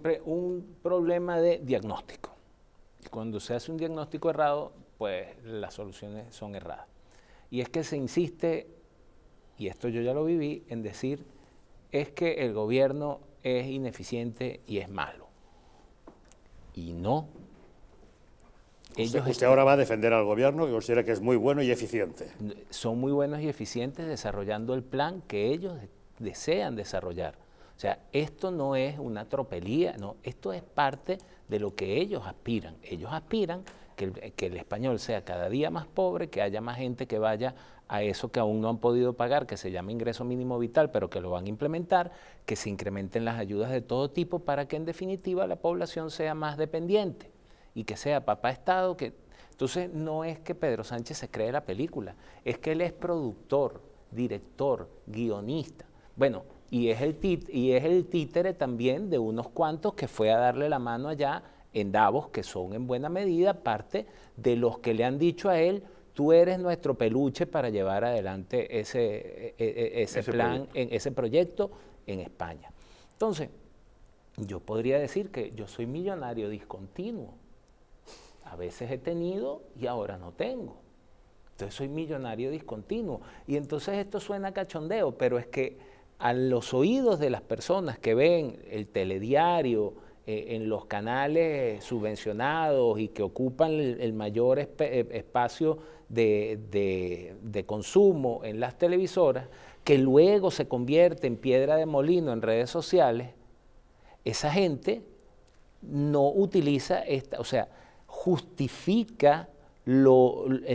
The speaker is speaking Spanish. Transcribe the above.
Siempre un problema de diagnóstico. Cuando se hace un diagnóstico errado, pues las soluciones son erradas. Y es que se insiste, y esto yo ya lo viví, en decir es que el gobierno es ineficiente y es malo. Y no. Ellos usted, usted ahora va a defender al gobierno que considera que es muy bueno y eficiente. Son muy buenos y eficientes desarrollando el plan que ellos desean desarrollar. O sea, esto no es una tropelía, no, esto es parte de lo que ellos aspiran. Ellos aspiran que el, español sea cada día más pobre, que haya más gente que vaya a eso que aún no han podido pagar, que se llama ingreso mínimo vital, pero que lo van a implementar, que se incrementen las ayudas de todo tipo para que en definitiva la población sea más dependiente y que sea papá Estado. Que... Entonces no es que Pedro Sánchez se cree la película, es que él es productor, director, guionista. Bueno, y es, el y es el títere también de unos cuantos que fue a darle la mano allá en Davos, que son en buena medida parte de los que le han dicho a él, tú eres nuestro peluche para llevar adelante ese, e, e, e, ese, plan, En, ese proyecto en España. Entonces, yo podría decir que yo soy millonario discontinuo. A veces he tenido y ahora no tengo. Entonces soy millonario discontinuo. Y entonces esto suena cachondeo, pero es que a los oídos de las personas que ven el telediario, eh, en los canales subvencionados y que ocupan el, mayor eh, espacio de, consumo en las televisoras, que luego se convierte en piedra de molino en redes sociales, esa gente no utiliza esta, o sea, justifica lo...